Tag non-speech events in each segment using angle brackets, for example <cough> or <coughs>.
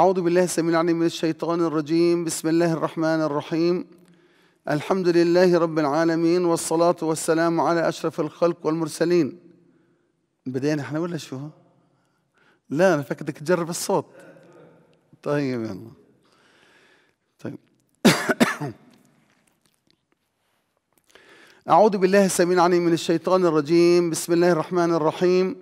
أعوذ بالله السميع العليم من الشيطان الرجيم بسم الله الرحمن الرحيم الحمد لله رب العالمين والصلاة والسلام على أشرف الخلق والمرسلين بدينا احنا ولا شو؟ لا أنا فاكر بدك تجرب الصوت طيب يلا طيب <coughs> أعوذ بالله السميع العليم من الشيطان الرجيم بسم الله الرحمن الرحيم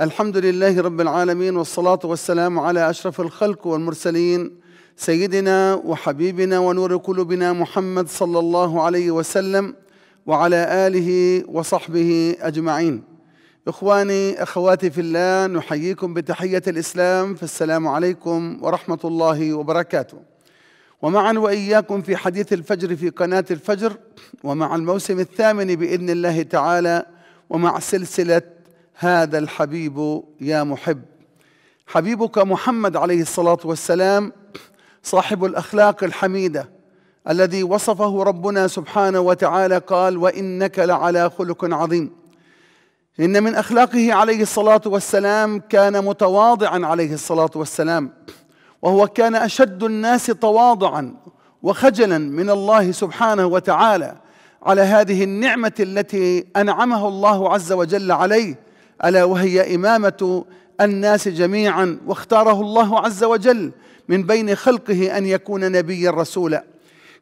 الحمد لله رب العالمين والصلاة والسلام على أشرف الخلق والمرسلين سيدنا وحبيبنا ونور قلوبنا محمد صلى الله عليه وسلم وعلى آله وصحبه أجمعين إخواني أخواتي في الله نحييكم بتحية الإسلام فالسلام عليكم ورحمة الله وبركاته ومعا وإياكم في حديث الفجر في قناة الفجر ومع الموسم الثامن بإذن الله تعالى ومع سلسلة هذا الحبيب يا محب حبيبك محمد عليه الصلاه والسلام صاحب الاخلاق الحميده الذي وصفه ربنا سبحانه وتعالى قال وانك لعلى خلق عظيم ان من اخلاقه عليه الصلاه والسلام كان متواضعا عليه الصلاه والسلام وهو كان اشد الناس تواضعا وخجلا من الله سبحانه وتعالى على هذه النعمه التي انعمه الله عز وجل عليه الا وهي امامه الناس جميعا واختاره الله عز وجل من بين خلقه ان يكون نبيا رسولا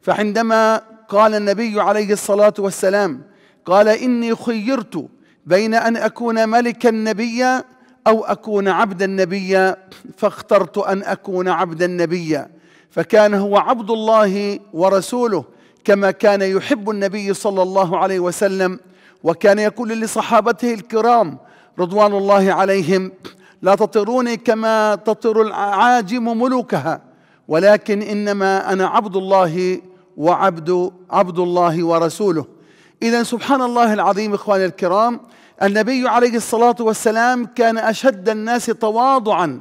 فعندما قال النبي عليه الصلاه والسلام قال اني خيرت بين ان اكون ملكا نبيا او اكون عبدا نبيا فاخترت ان اكون عبدا نبيا فكان هو عبد الله ورسوله كما كان يحب النبي صلى الله عليه وسلم وكان يقول لصحابته الكرام رضوان الله عليهم لا تطروني كما تطر العاجم ملوكها ولكن انما انا عبد الله وعبد عبد الله ورسوله اذا سبحان الله العظيم اخواني الكرام النبي عليه الصلاه والسلام كان اشد الناس تواضعا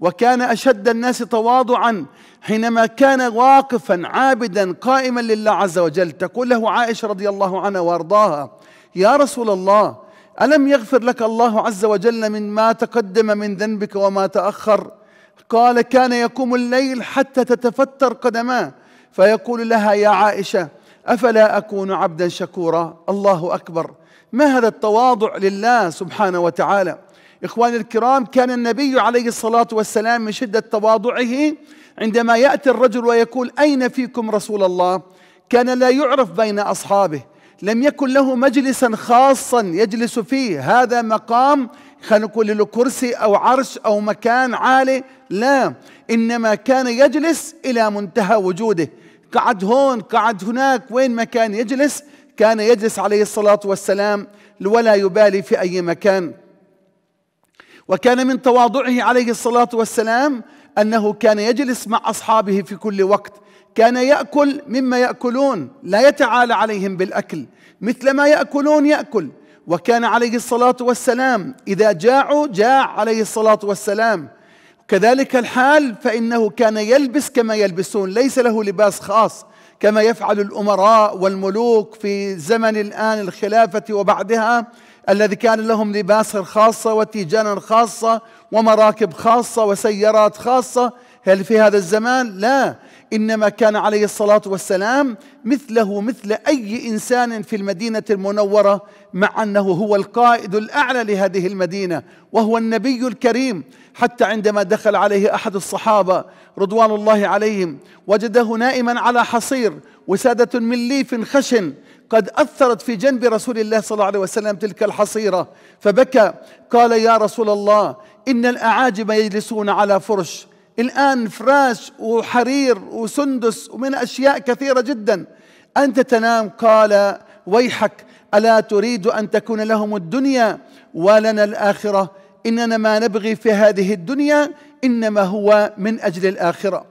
وكان اشد الناس تواضعا حينما كان واقفا عابدا قائما لله عز وجل تقول له عائشه رضي الله عنها وارضاها يا رسول الله ألم يغفر لك الله عز وجل من ما تقدم من ذنبك وما تأخر قال كان يقوم الليل حتى تتفتر قدماه فيقول لها يا عائشة أفلا أكون عبدا شكورا الله أكبر ما هذا التواضع لله سبحانه وتعالى إخواني الكرام كان النبي عليه الصلاة والسلام من شدة تواضعه عندما يأتي الرجل ويقول أين فيكم رسول الله كان لا يعرف بين أصحابه لم يكن له مجلسا خاصا يجلس فيه هذا مقام خلينا نقول له كرسي او عرش او مكان عالي لا انما كان يجلس الى منتهى وجوده قعد هون قعد هناك وين ما كان يجلس كان يجلس عليه الصلاه والسلام ولا يبالي في اي مكان وكان من تواضعه عليه الصلاه والسلام انه كان يجلس مع اصحابه في كل وقت كان ياكل مما ياكلون لا يتعالى عليهم بالاكل مثل ما ياكلون ياكل وكان عليه الصلاه والسلام اذا جاعوا جاع عليه الصلاه والسلام كذلك الحال فانه كان يلبس كما يلبسون ليس له لباس خاص كما يفعل الامراء والملوك في زمن الان الخلافه وبعدها الذي كان لهم لباس خاصه وتيجان خاصه ومراكب خاصه وسيارات خاصه هل في هذا الزمان لا إنما كان عليه الصلاة والسلام مثله مثل أي إنسان في المدينة المنورة مع أنه هو القائد الأعلى لهذه المدينة وهو النبي الكريم حتى عندما دخل عليه أحد الصحابة رضوان الله عليهم وجده نائما على حصير وسادة من ليف خشن قد أثرت في جنب رسول الله صلى الله عليه وسلم تلك الحصيرة فبكى قال يا رسول الله إن الأعاجم يجلسون على فرش الآن فراش وحرير وسندس ومن أشياء كثيرة جدا أنت تنام قال ويحك ألا تريد أن تكون لهم الدنيا ولنا الآخرة إننا ما نبغي في هذه الدنيا إنما هو من أجل الآخرة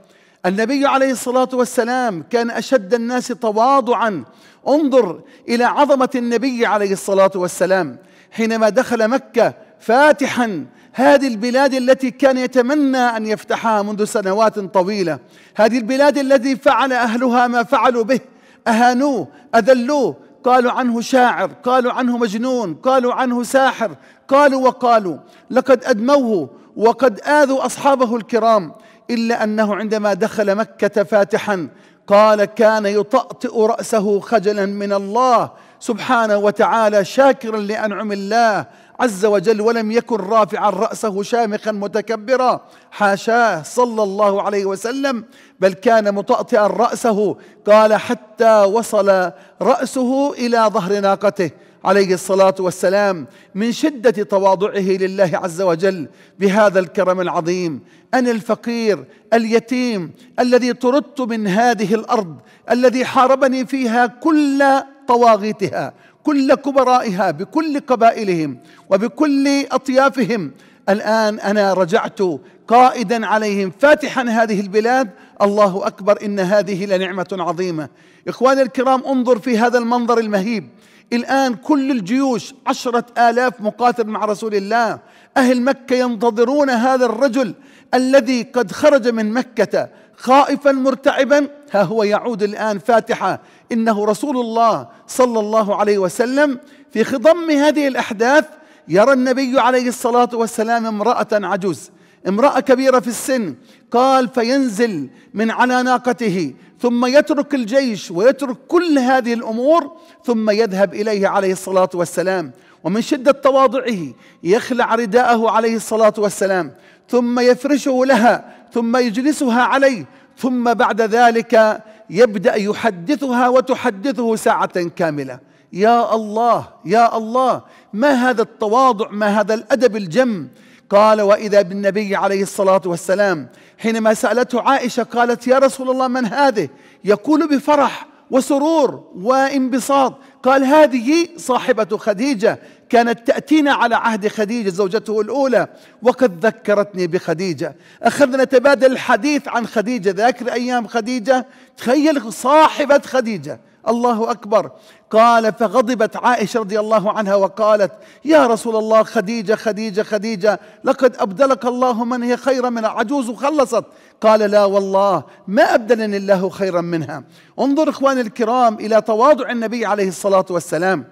النبي عليه الصلاة والسلام كان أشد الناس تواضعا انظر إلى عظمة النبي عليه الصلاة والسلام حينما دخل مكة فاتحا هذه البلاد التي كان يتمنى ان يفتحها منذ سنوات طويله هذه البلاد التي فعل اهلها ما فعلوا به اهانوه اذلوه قالوا عنه شاعر قالوا عنه مجنون قالوا عنه ساحر قالوا وقالوا لقد ادموه وقد اذوا اصحابه الكرام الا انه عندما دخل مكه فاتحا قال كان يطأطئ رأسه خجلا من الله سبحانه وتعالى شاكرا لأنعم الله عز وجل ولم يكن رافعا رأسه شامخا متكبرا حاشاه صلى الله عليه وسلم بل كان مطأطئا رأسه قال حتى وصل رأسه إلى ظهر ناقته عليه الصلاة والسلام من شدة تواضعه لله عز وجل بهذا الكرم العظيم أنا الفقير اليتيم الذي طردت من هذه الأرض الذي حاربني فيها كل طواغيتها كل كبرائها بكل قبائلهم وبكل اطيافهم الان انا رجعت قائدا عليهم فاتحا هذه البلاد الله اكبر ان هذه لنعمه عظيمه اخواني الكرام انظر في هذا المنظر المهيب الآن كل الجيوش عشرة آلاف مقاتل مع رسول الله أهل مكة ينتظرون هذا الرجل الذي قد خرج من مكة خائفا مرتعبا ها هو يعود الآن فاتحة إنه رسول الله صلى الله عليه وسلم في خضم هذه الأحداث يرى النبي عليه الصلاة والسلام امرأة عجوز امرأة كبيرة في السن قال فينزل من على ناقته ثم يترك الجيش ويترك كل هذه الأمور ثم يذهب إليه عليه الصلاة والسلام ومن شدة تواضعه يخلع رداءه عليه الصلاة والسلام ثم يفرشه لها ثم يجلسها عليه ثم بعد ذلك يبدا يحدثها وتحدثه ساعه كامله يا الله يا الله ما هذا التواضع ما هذا الادب الجم قال واذا بالنبي عليه الصلاه والسلام حينما سالته عائشه قالت يا رسول الله من هذه يقول بفرح وسرور وانبساط قال هذه صاحبة خديجة كانت تأتينا على عهد خديجة زوجته الأولى وقد ذكرتني بخديجة أخذنا نتبادل الحديث عن خديجة ذاكر أيام خديجة تخيل صاحبة خديجة الله اكبر قال فغضبت عائشه رضي الله عنها وقالت يا رسول الله خديجه خديجه خديجه لقد ابدلك الله من هي خيرا من عجوز وخلصت قال لا والله ما ابدلني الله خيرا منها انظر اخواني الكرام الى تواضع النبي عليه الصلاه والسلام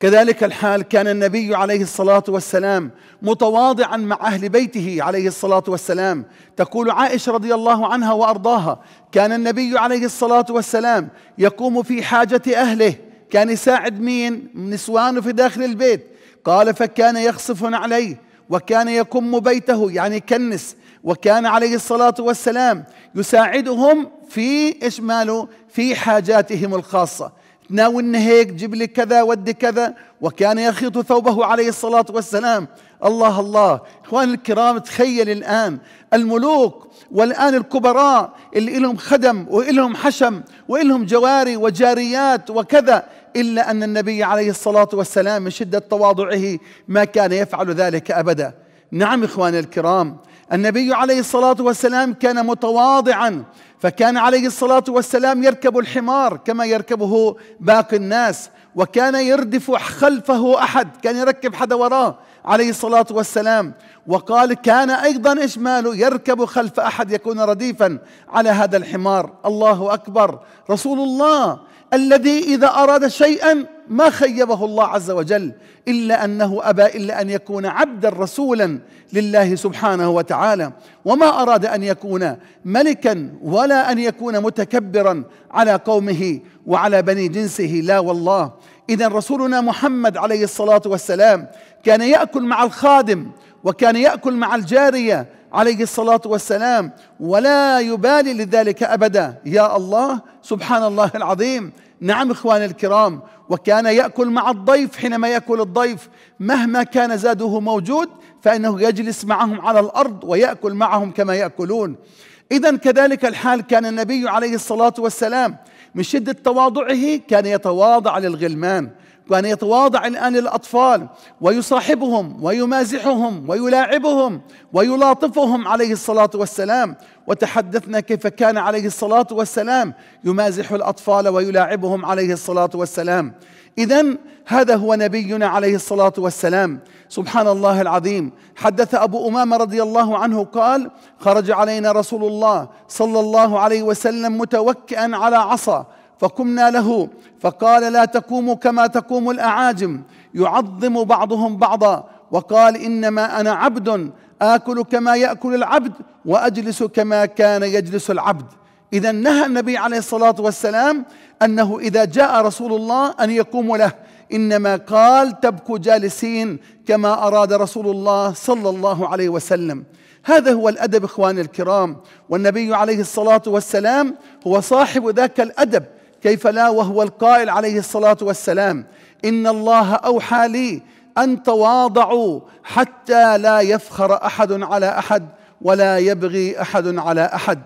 كذلك الحال كان النبي عليه الصلاة والسلام متواضعا مع أهل بيته عليه الصلاة والسلام تقول عائشة رضي الله عنها وأرضاها كان النبي عليه الصلاة والسلام يقوم في حاجة أهله كان يساعد مين نسوانه في داخل البيت قال فكان يخصف عليه وكان يكم بيته يعني يكنس وكان عليه الصلاة والسلام يساعدهم في إشماله في حاجاتهم الخاصة تناولنا هيك جيب لي كذا ودي كذا وكان يخيط ثوبه عليه الصلاه والسلام الله الله اخواني الكرام تخيل الان الملوك والان الكبراء اللي لهم خدم والهم حشم والهم جواري وجاريات وكذا الا ان النبي عليه الصلاه والسلام من شده تواضعه ما كان يفعل ذلك ابدا نعم اخواني الكرام النبي عليه الصلاه والسلام كان متواضعا فكان عليه الصلاه والسلام يركب الحمار كما يركبه باقي الناس وكان يردف خلفه احد كان يركب حدا وراه عليه الصلاه والسلام وقال كان ايضا اجماله يركب خلف احد يكون رديفا على هذا الحمار الله اكبر رسول الله الذي إذا أراد شيئا ما خيبه الله عز وجل إلا أنه أبى إلا أن يكون عبدا رسولا لله سبحانه وتعالى وما أراد أن يكون ملكا ولا أن يكون متكبرا على قومه وعلى بني جنسه لا والله إذا رسولنا محمد عليه الصلاة والسلام كان يأكل مع الخادم وكان ياكل مع الجاريه عليه الصلاه والسلام ولا يبالي لذلك ابدا يا الله سبحان الله العظيم نعم اخواني الكرام وكان ياكل مع الضيف حينما ياكل الضيف مهما كان زاده موجود فانه يجلس معهم على الارض وياكل معهم كما ياكلون اذا كذلك الحال كان النبي عليه الصلاه والسلام من شده تواضعه كان يتواضع للغلمان وأن يتواضع الآن للأطفال ويصاحبهم ويمازحهم ويلاعبهم ويلاطفهم عليه الصلاة والسلام وتحدثنا كيف كان عليه الصلاة والسلام يمازح الأطفال ويلاعبهم عليه الصلاة والسلام إذا هذا هو نبينا عليه الصلاة والسلام سبحان الله العظيم حدث أبو أمامة رضي الله عنه قال خرج علينا رسول الله صلى الله عليه وسلم متوكئا على عصا فقمنا له فقال لا تقوموا كما تقوم الاعاجم يعظم بعضهم بعضا وقال انما انا عبد اكل كما ياكل العبد واجلس كما كان يجلس العبد اذا نهى النبي عليه الصلاه والسلام انه اذا جاء رسول الله ان يقوم له انما قال تبكوا جالسين كما اراد رسول الله صلى الله عليه وسلم هذا هو الادب اخواني الكرام والنبي عليه الصلاه والسلام هو صاحب ذاك الادب كيف لا وهو القائل عليه الصلاه والسلام ان الله اوحى لي ان تواضعوا حتى لا يفخر احد على احد ولا يبغي احد على احد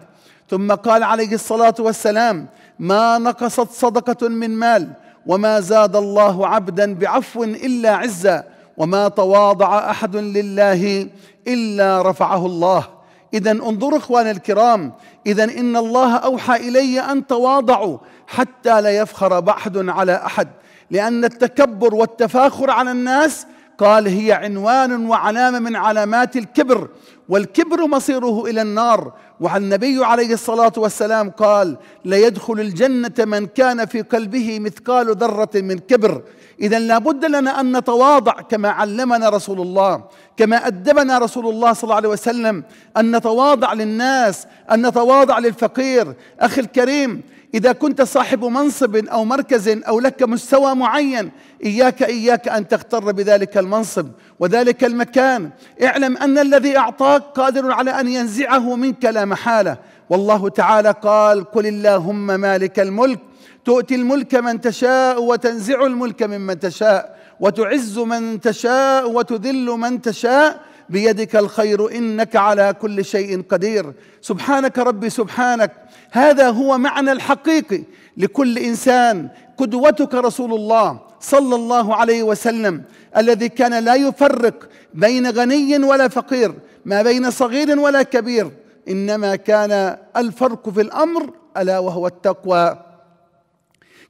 ثم قال عليه الصلاه والسلام ما نقصت صدقه من مال وما زاد الله عبدا بعفو الا عزا وما تواضع احد لله الا رفعه الله إذا انظروا إخواني الكرام إذا إن الله أوحى إلي أن تواضعوا حتى لا يفخر أحد على أحد لأن التكبر والتفاخر على الناس قال هي عنوان وعلامه من علامات الكبر والكبر مصيره الى النار وعن النبي عليه الصلاه والسلام قال ليدخل الجنه من كان في قلبه مثقال ذره من كبر اذا لابد لنا ان نتواضع كما علمنا رسول الله كما ادبنا رسول الله صلى الله عليه وسلم ان نتواضع للناس ان نتواضع للفقير اخي الكريم إذا كنت صاحب منصب أو مركز أو لك مستوى معين إياك إياك أن تغتر بذلك المنصب وذلك المكان اعلم أن الذي أعطاك قادر على أن ينزعه منك لا محالة والله تعالى قال قل اللهم مالك الملك تؤتي الملك من تشاء وتنزع الملك ممن تشاء وتعز من تشاء وتذل من تشاء بيدك الخير انك على كل شيء قدير سبحانك ربي سبحانك هذا هو معنى الحقيقي لكل انسان قدوتك رسول الله صلى الله عليه وسلم الذي كان لا يفرق بين غني ولا فقير ما بين صغير ولا كبير انما كان الفرق في الامر الا وهو التقوى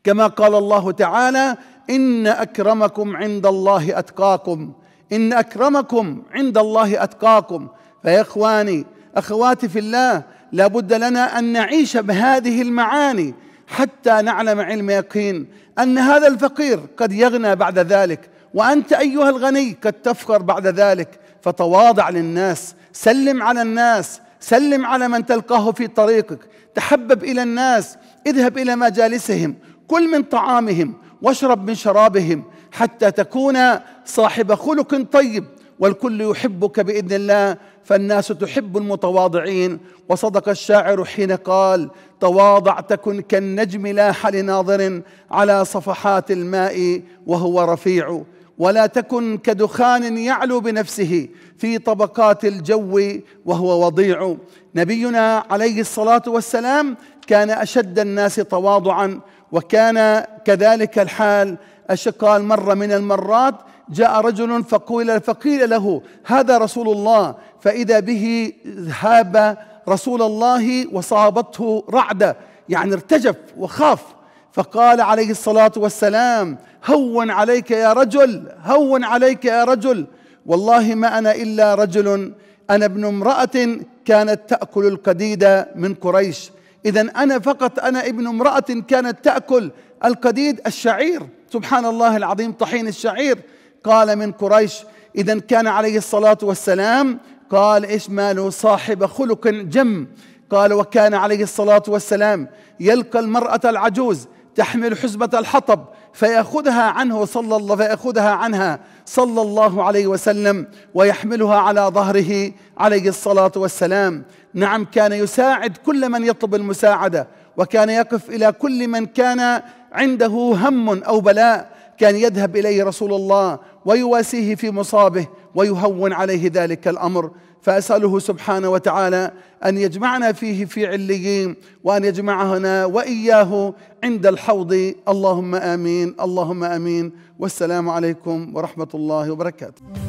كما قال الله تعالى ان اكرمكم عند الله اتقاكم ان اكرمكم عند الله اتقاكم فيا اخواني اخواتي في الله لابد لنا ان نعيش بهذه المعاني حتى نعلم علم يقين ان هذا الفقير قد يغنى بعد ذلك وانت ايها الغني قد تفقر بعد ذلك فتواضع للناس سلم على الناس سلم على من تلقاه في طريقك تحبب الى الناس اذهب الى مجالسهم كل من طعامهم واشرب من شرابهم حتى تكون صاحب خلق طيب والكل يحبك باذن الله فالناس تحب المتواضعين وصدق الشاعر حين قال تواضع تكن كالنجم لاح لناظر على صفحات الماء وهو رفيع ولا تكن كدخان يعلو بنفسه في طبقات الجو وهو وضيع نبينا عليه الصلاه والسلام كان اشد الناس تواضعا وكان كذلك الحال قال مره من المرات جاء رجل فقيل فقيل له هذا رسول الله فإذا به هاب رسول الله وصابته رعدة يعني ارتجف وخاف فقال عليه الصلاة والسلام هون عليك يا رجل هون عليك يا رجل والله ما أنا إلا رجل أنا ابن امرأة كانت تأكل القديد من قريش إذا أنا فقط أنا ابن امرأة كانت تأكل القديد الشعير سبحان الله العظيم طحين الشعير قال من قريش إذا كان عليه الصلاة والسلام قال إيش ماله صاحب خلق جم قال وكان عليه الصلاة والسلام يلقى المرأة العجوز تحمل حزبة الحطب فيأخذها عنه صلى الله فيأخذها عنها صلى الله عليه وسلم ويحملها على ظهره عليه الصلاة والسلام نعم كان يساعد كل من يطلب المساعدة وكان يقف إلى كل من كان عنده هم أو بلاء كان يذهب إليه رسول الله ويواسيه في مصابه ويهون عليه ذلك الامر فاساله سبحانه وتعالى ان يجمعنا فيه في عليين وان يجمعنا واياه عند الحوض اللهم امين اللهم امين والسلام عليكم ورحمه الله وبركاته